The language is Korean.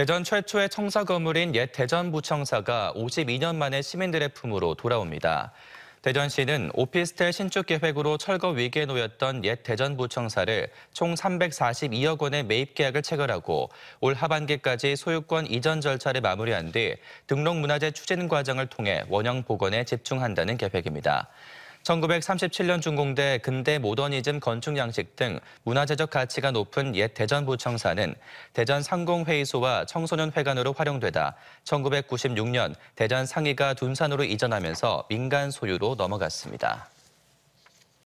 대전 최초의 청사 건물인 옛 대전부청사가 52년 만에 시민들의 품으로 돌아옵니다. 대전시는 오피스텔 신축 계획으로 철거 위기에 놓였던 옛 대전부청사를 총 342억 원의 매입 계약을 체결하고 올 하반기까지 소유권 이전 절차를 마무리한 뒤 등록문화재 추진 과정을 통해 원형 복원에 집중한다는 계획입니다. 1937년 준공돼 근대 모더니즘 건축 양식 등 문화재적 가치가 높은 옛 대전부청사는 대전 상공회의소와 청소년회관으로 활용되다 1996년 대전 상의가 둔산으로 이전하면서 민간 소유로 넘어갔습니다.